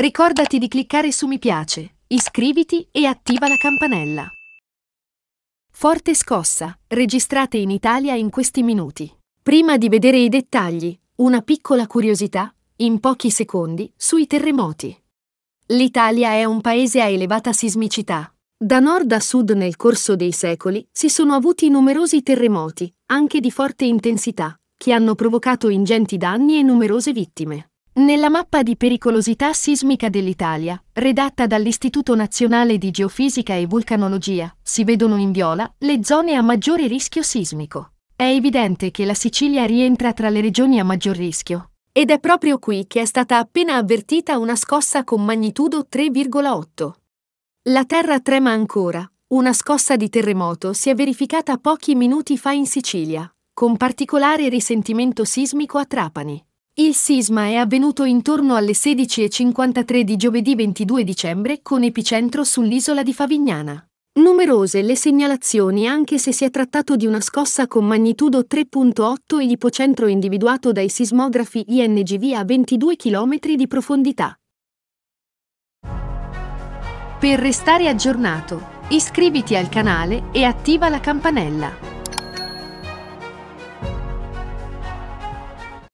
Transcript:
Ricordati di cliccare su mi piace, iscriviti e attiva la campanella. Forte scossa, registrate in Italia in questi minuti. Prima di vedere i dettagli, una piccola curiosità, in pochi secondi, sui terremoti. L'Italia è un paese a elevata sismicità. Da nord a sud nel corso dei secoli si sono avuti numerosi terremoti, anche di forte intensità, che hanno provocato ingenti danni e numerose vittime. Nella mappa di pericolosità sismica dell'Italia, redatta dall'Istituto Nazionale di Geofisica e Vulcanologia, si vedono in viola le zone a maggiore rischio sismico. È evidente che la Sicilia rientra tra le regioni a maggior rischio. Ed è proprio qui che è stata appena avvertita una scossa con magnitudo 3,8. La terra trema ancora. Una scossa di terremoto si è verificata pochi minuti fa in Sicilia, con particolare risentimento sismico a Trapani. Il sisma è avvenuto intorno alle 16.53 di giovedì 22 dicembre con epicentro sull'isola di Favignana. Numerose le segnalazioni anche se si è trattato di una scossa con magnitudo 3.8 e l'ipocentro individuato dai sismografi INGV a 22 km di profondità. Per restare aggiornato, iscriviti al canale e attiva la campanella.